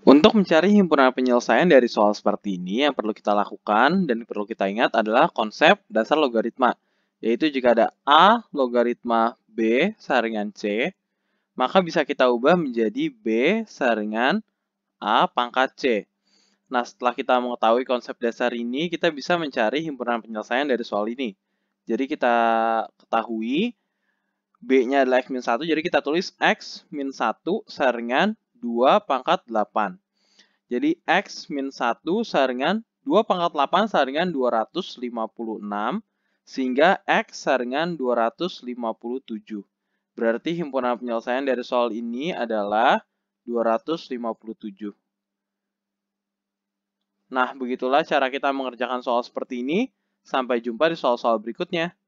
Untuk mencari himpunan penyelesaian dari soal seperti ini, yang perlu kita lakukan dan perlu kita ingat adalah konsep dasar logaritma, yaitu jika ada A logaritma B saringan C, maka bisa kita ubah menjadi B saringan A pangkat C. Nah, setelah kita mengetahui konsep dasar ini, kita bisa mencari himpunan penyelesaian dari soal ini. Jadi kita ketahui B-nya adalah X-1, jadi kita tulis X-1 saringan 2 pangkat 8. Jadi X min 1 saringan 2 pangkat 8 saringan 256 sehingga X saringan 257. Berarti himpunan penyelesaian dari soal ini adalah 257. Nah, begitulah cara kita mengerjakan soal seperti ini. Sampai jumpa di soal-soal berikutnya.